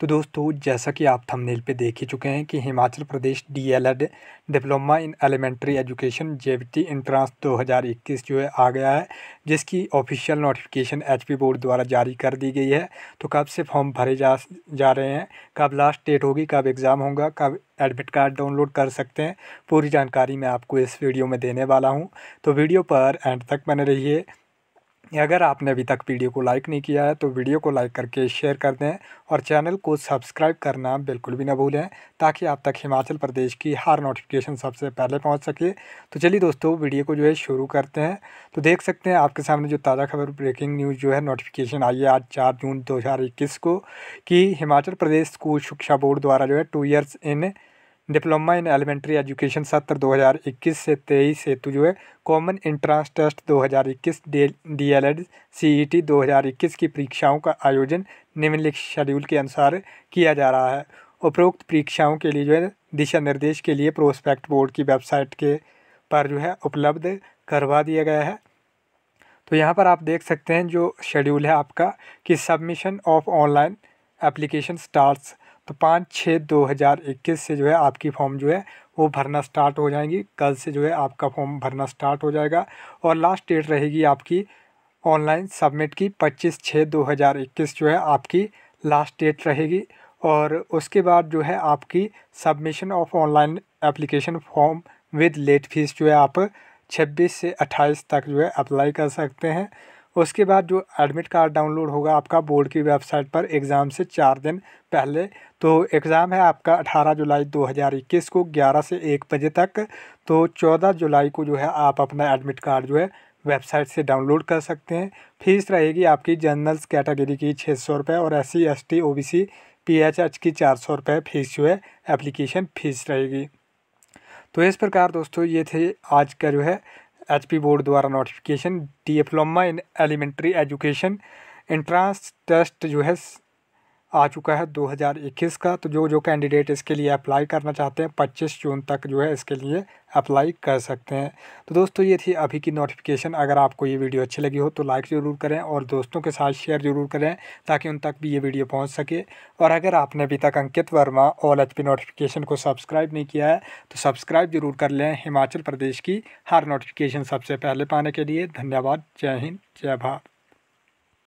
तो दोस्तों जैसा कि आप थंबनेल पे देख ही चुके हैं कि Himachal Pradesh DElEd diploma in elementary education JBT entrance 2021 जो है आ गया है जिसकी ऑफिशियल नोटिफिकेशन एचपी बोर्ड द्वारा जारी कर दी गई है तो कब से फॉर्म भरे जा जा रहे हैं कब लास्ट डेट होगी कब एग्ज़ाम होगा कब एडमिट कार्ड डाउनलोड कर सकते हैं पूरी जानकारी मैं आपको इस वीडियो में देने वाला हूँ तो वीडियो पर एंड तक बने रहिए अगर आपने अभी तक वीडियो को लाइक नहीं किया है तो वीडियो को लाइक करके शेयर कर दें और चैनल को सब्सक्राइब करना बिल्कुल भी ना भूलें ताकि आप तक हिमाचल प्रदेश की हर नोटिफिकेशन सबसे पहले पहुंच सके तो चलिए दोस्तों वीडियो को जो है शुरू करते हैं तो देख सकते हैं आपके सामने जो ताज़ा खबर ब्रेकिंग न्यूज़ जो है नोटिफिकेशन आई है आज चार जून दो को कि हिमाचल प्रदेश स्कूल शिक्षा बोर्ड द्वारा जो है two years in diploma in elementary education सत्र 2021 से तेईस हेतु जो है common entrance test 2021 DElEd CET 2021 की परीक्षाओं का आयोजन निम्नलिखित शेड्यूल के अनुसार किया जा रहा है उपरोक्त परीक्षाओं के लिए जो है दिशा निर्देश के लिए प्रोस्पेक्ट बोर्ड की वेबसाइट के पर जो है उपलब्ध करवा दिया गया है तो यहाँ पर आप देख सकते हैं जो शेड्यूल है आपका कि submission of online application starts तो पाँच छः दो हज़ार इक्कीस से जो है आपकी फॉर्म जो है वो भरना स्टार्ट हो जाएंगी कल से जो है आपका फॉर्म भरना स्टार्ट हो जाएगा और लास्ट डेट रहेगी आपकी ऑनलाइन सबमिट की पच्चीस छः दो हज़ार इक्कीस जो है आपकी लास्ट डेट रहेगी और उसके बाद जो है आपकी submission of online application form with late fees जो है आप छब्बीस से अट्ठाईस तक जो है अप्लाई कर सकते हैं उसके बाद जो एडमिट कार्ड डाउनलोड होगा आपका बोर्ड की वेबसाइट पर एग्ज़ाम से चार दिन पहले तो एग्ज़ाम है आपका 18 जुलाई 2021 को 11 से 1 बजे तक तो 14 जुलाई को जो है आप अपना एडमिट कार्ड जो है वेबसाइट से डाउनलोड कर सकते हैं फीस रहेगी आपकी जनरल्स कैटेगरी की छः सौ रुपये और S C S T O B C P H H की चार सौ रुपये फीस जो है एप्लीकेशन फ़ीस रहेगी तो इस प्रकार दोस्तों ये थे आज का जो है एचपी बोर्ड द्वारा notification diploma in elementary education entrance test जो है आ चुका है 2021 का तो जो जो कैंडिडेट इसके लिए अप्लाई करना चाहते हैं 25 जून तक जो है इसके लिए अप्लाई कर सकते हैं तो दोस्तों ये थी अभी की नोटिफिकेशन अगर आपको ये वीडियो अच्छी लगी हो तो लाइक ज़रूर करें और दोस्तों के साथ शेयर ज़रूर करें ताकि उन तक भी ये वीडियो पहुंच सके और अगर आपने अभी तक Ankit Verma all H notification को सब्सक्राइब नहीं किया है तो सब्सक्राइब ज़रूर कर लें हिमाचल प्रदेश की हर नोटिफिकेशन सबसे पहले पाने के लिए धन्यवाद जय हिंद जय भारत